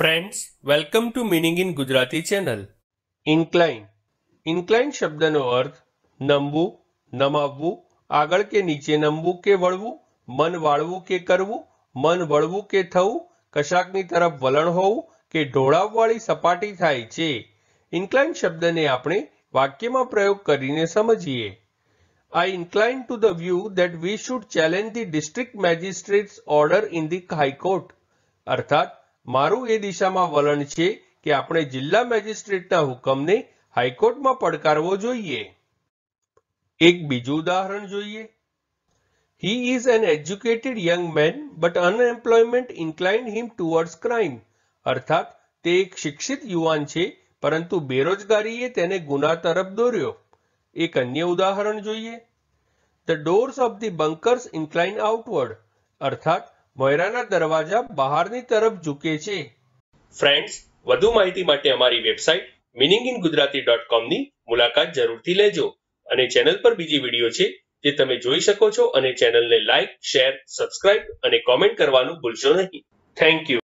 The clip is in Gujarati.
friends welcome to meaning in Gujarati channel incline incline શબ્દનો અર્થ નમવું નમાવવું આગળ કે નીચે નમવું કે વળવું મન વાળવું કે કરવું મન વળવું કે થવું કશાકની તરફ વલણ હોવું કે ઢોળાવવાળી સપાટી થાય છે ઇન્ક્લાઇન શબ્દને આપણે વાક્યમાં પ્રયોગ કરીને સમજીએ I incline to the view that we should challenge the district magistrate's order in the high court અર્થાત મારું એ દિશામાં વલણ છે કે આપણે જિલ્લા મેજિસ્ટ્રેટના હુકમને હાઈકોર્ટમાં પડકારવો જોઈએ એક બીજું ઉદાહરણ જોઈએ he is an educated young man but unemployment incline him towards crime અર્થાત તે એક શિક્ષિત યુવાન છે પરંતુ બેરોજગારીએ તેને ગુના તરફ દોર્યો એક અન્ય ઉદાહરણ જોઈએ the doors of the bunkers incline outward અર્થાત મોયરાના દરવાજા બહારની તરફ ઝૂકે છે ફ્રેન્ડ્સ વધુ માહિતી માટે અમારી website meaning in Gujarati dot કોમની મુલાકાત જરૂરથી લેજો અને ચેનલ પર બીજી વિડીયો છે જે તમે જોઈ શકો છો અને ચેનલને લાઈક શેર સબસ્ક્રાઇબ અને કોમેન્ટ કરવાનું ભૂલશો નહીં થેન્ક યુ